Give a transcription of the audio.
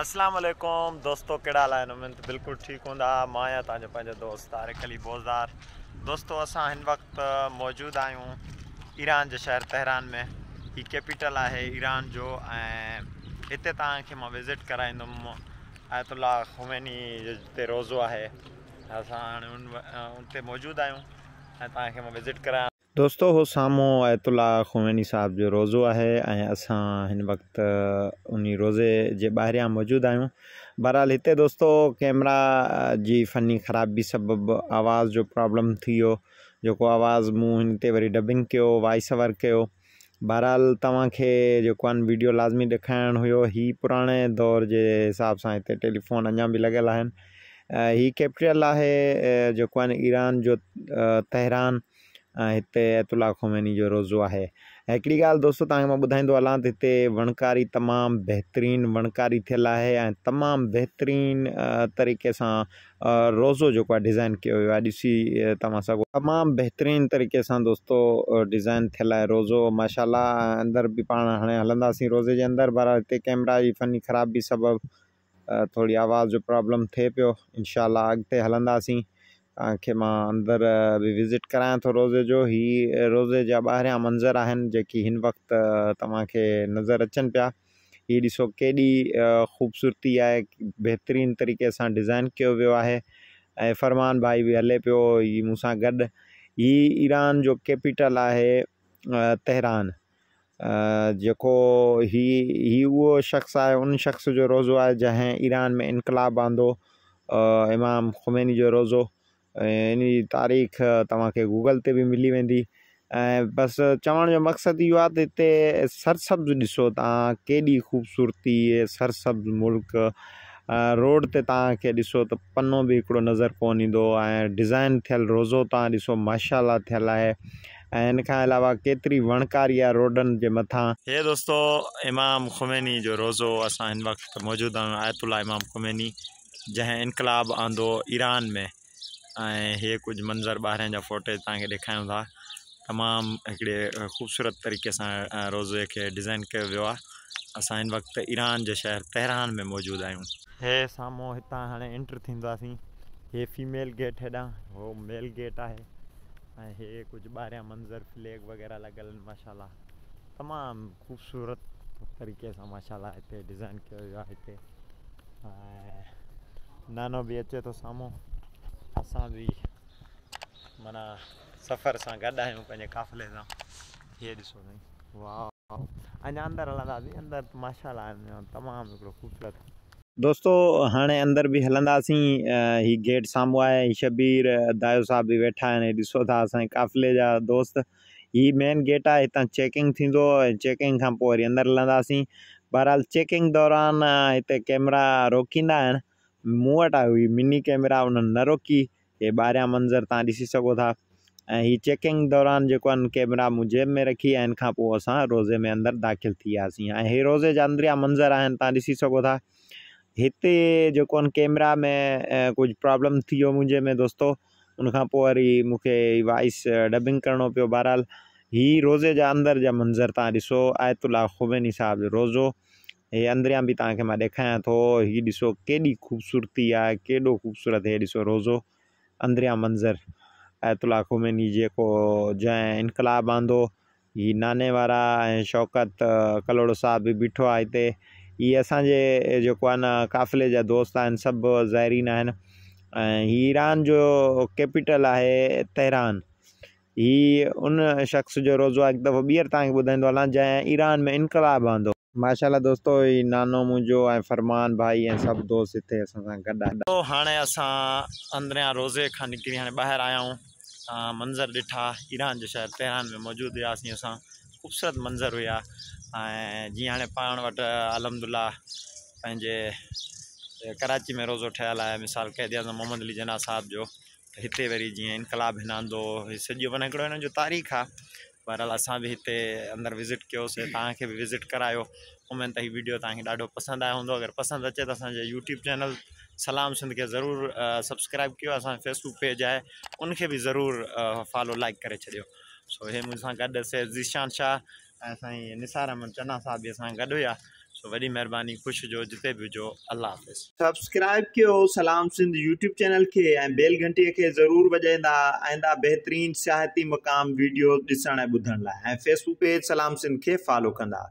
असलम दोस्तों कड़ा हाल आहिनि उमेद तो बिल्कुलु ठीकु हूंदा मां आहियां तव्हांजो पंहिंजो दोस्त तारिक अली बोज़दार दोस्तों असां हिन मौजूद मौजूदु ईरान जे शहर तेहरान में हीउ कैपिटल है ईरान जो इतने हिते तव्हांखे मां विज़िट कराईंदुमि आयतुल्ला हुमैनी जिते रोज़ो है अस हाँ उन मौजूद मौजूदु आहियूं विज़िट करायां दोस्तों सामू आयतुल्ला खुमैनी साहब जो रोज़ो है ऐं असां उन रोज़े जे ॿाहिरियां मौजूदु आहियूं बहरहाल इतने दोस्तों कैमरा जी फ़नी ख़राबी सबब आवाज़ जो प्रॉब्लम थी जो आवाज़ मूँ हिन ते वरी डबिंग कर वॉइस ओवर कयो बहरहाल तवे वीडियो लाज़मी ॾेखारणु हु ही पुराणे दौर के हिसाब से हिते टेलीफोन अञा बि लॻियल आहिनि हीउ कैपिटल आहे जेको ईरान जो तहरान हिते एतुला खोमेनी जो रोज़ो आहे हिकिड़ी ॻाल्हि दोस्तो तव्हांखे मां ॿुधाईंदो हलां त वणकारी तमामु बहितरीनु वणकारी थियल आहे ऐं तमामु तरीक़े सां रोज़ो जो डिज़ाइन किया वियो आहे ॾिसी तरीक़े से दोस्तो डिज़ाइन थे रोज़ो माशाला अंदर भी पा हाणे हल्दी रोज़े के अंदर पर हिते कैमरा जी फनी ख़राबी सबब थोड़ी आवाज़ जो प्रॉब्लम थे पियो इनशाला अगत हल्दी के मां अंदर भी विज़िट कराया तो रोज़े जो ही रोज़े जा ॿाहिरियां मंज़र आन जी वक्त वक़्तु तव्हांखे नज़र अचन पिया ये ऐसो केॾी ख़ूबसूरती है बेहतरीन तरीक़े से डिज़ाइन किया वो है फरमान भाई भी हल पो ये मूसा गड ये ईरान जो कैपिटल है तेहरान जो ही वो शख़्स है उन शख़्स जो रोज़ो है जंहिं ईरान में इनकलाब आंदो इमाम खुमैनी जो रोज़ो इन तारीख़ तव्हांखे गूगल ते बि मिली वी बस चवण जो मक़सदु इहो आहे सरसब्ज़ ॾिसो तव्हां केॾी ख़ूबसूरती सरसब्ज़ मुल्क रोड ते तव्हांखे ॾिसो त पनो बि नज़र कोन डिज़ाइन थियल रोज़ो तव्हां ॾिसो माशाला थियल है ऐं अलावा केतरी वणकारी आ रोडन के मथा ये दोस्तों इमाम खुमैनी जो रोज़ो असां हिन वक़्तु मौजूदु आयतुल्ला इमाम खुमैनी जै इनकलाब आंदो ईरान में ऐं हे कुझु मंज़र ॿारनि जा फ़ोटेज तव्हांखे ॾेखारियूं था तमामु हिकिड़े ख़ूबसूरत तरीक़े सां रोज़े खे डिज़ाइन कयो वियो आहे असां हिन वक़्तु ईरान जे शहर तहिरान में मौजूदु आहियूं हे साम्हूं हितां हाणे एंटर थींदासीं हे फीमेल गेट हेॾां उहो मेल गेट आहे ऐं हे कुझु ॿाहिरां मंज़र फ्लैग वग़ैरह लॻल आहिनि माशाला तमामु ख़ूबसूरत तरीक़े सां माशाला हिते डिज़ाइन कयो वियो आहे हिते ऐं नानो बि अचे थो साम्हूं असां बि माना सफ़र सां गॾु आहियूं पंहिंजे काफ़िले सां दोस्तो हाणे अंदर बि हलंदासीं हीअ गेट साम्हूं आहे शबीर दायो साहब बि वेठा आहिनि ॾिसो था असांजे काफ़िले जा दोस्त ही मेन गेट आहे हितां चेकिंग थींदो ऐं चैकिंग खां पोइ वरी अंदरि हलंदासीं दौरान हिते कैमरा रोकींदा आहिनि ಮೂವಟ हुई मिनी कैमरा उन्होंने न रोकी हे बारह मंज़र तुम ॾिसी था हि चेकिंग दौरान जो कैमरा मु जेब में रखी है इनखा अस रोज़े में अंदर दाख़िल थी हे रोज़े जा मंज़र आहिनि तुम ॾिसी था इत जो कैमरा में कुछ प्रॉब्लम थी मुझे में दोस्तों उन वरी मुख्य वॉइस डबिंग करिणो पो बहरहाल हि रोज़े जा अंदर जा मंज़र तुम ॾिसो आयतुल्ला ख़ुबैनी साहब रोज़ो ये अंदरिया भी तक मां तो थो हीअ ॾिसो ख़ूबसूरती है केडो ख़ूबसूरत हे ऐसो रोज़ो अंदरिया मंज़र आयतुल्ला खुमेनी जो जै इनकलाब आंदो ये नाने वारा शौकत कलोड़ो साहब भी बीठो है इतने ये असाजे जो न काफ़िले जो दोस्त सब जहरीन ज़ाइरीन ईरान जो कैपिटल है तेहरान ही उन शख़्स जो रोज़ो एक दफ़ो बीहर तव्हांखे जै ईरान में इनकलाब आंदो माशाल्लाह दोस्तों नानो मुझो फरमान भाई सब सभु दोस्त इतने असां सां गॾु आहिनि तो रोज़े का निकिरी हाँ ॿाहिरि आया मंज़र ॾिठा ईरान जे शहर तेहरान में मौजूद हुआसीं अस ख़ूबसूरत मंज़र हुआ जी हाँ पा वट अलहमदुल्ला कराची में रोज़ो ठयल है मिसाल कैद मोहम्मद अली जना साहब जो इतने हिते वरी इनकलाब हिनांदो सॼो माना हिकिड़ो तारीख़ आ बहरहाल अस भी इतने अंदर विज़िट किया तव्हांखे बि विज़िट कराया उम्मीद त वीडियो तव्हांखे ॾाढो पसंदि आयो हूंदो अगरि पसंदि अचे त असांजे यूट्यूब चैनल सलाम सिंध के जरूर सब्सक्राइब किया असांजो फेसबुक पेज है उनखे बि ज़रूरु फॉलो लाइक करे छॾियो सो हे मूंसां गॾु सेठ ज़ीशान शाह निसार अहमद चन्ना साहब बि असां गॾु हुआ सो वॾी महिरबानी ख़ुशि जो जिते भी हुजो अलाह हाफ़िज़ सब्सक्राइब किया सलाम सिंध यूट्यूब चैनल के ऐं बेल घंटीअ खे ज़रूरु वॼाईंदा आईंदा बेहतरीन सियाहती मक़ाम वीडियो ॾिसण फेसबुक पेज सलाम सिंध खे फॉलो कंदा